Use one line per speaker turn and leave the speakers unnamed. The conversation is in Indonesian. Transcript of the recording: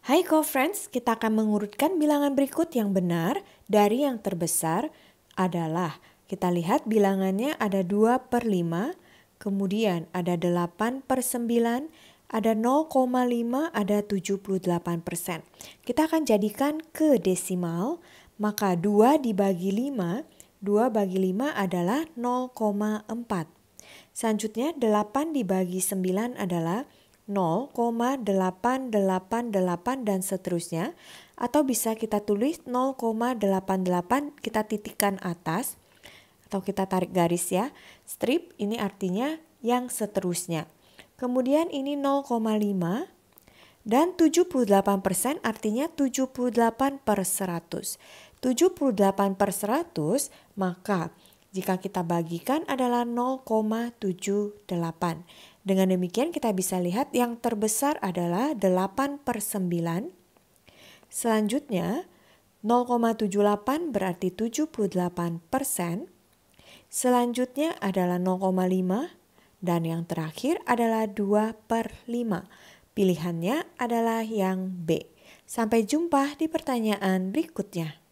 Hai co-friends, kita akan mengurutkan bilangan berikut yang benar dari yang terbesar adalah kita lihat bilangannya ada 2 per 5, kemudian ada 8 per 9, ada 0,5, ada 78 persen. Kita akan jadikan ke desimal, maka 2 dibagi 5, 2 bagi 5 adalah 0,4. Selanjutnya 8 dibagi 9 adalah 0,888 dan seterusnya atau bisa kita tulis 0,88 kita titikkan atas atau kita tarik garis ya. Strip ini artinya yang seterusnya. Kemudian ini 0,5 dan 78% artinya 78 per 100. 78 per 100 maka jika kita bagikan adalah 0,78. Dengan demikian kita bisa lihat yang terbesar adalah 8 per 9. Selanjutnya 0,78 berarti 78 persen. Selanjutnya adalah 0,5 dan yang terakhir adalah 2 per 5. Pilihannya adalah yang B. Sampai jumpa di pertanyaan berikutnya.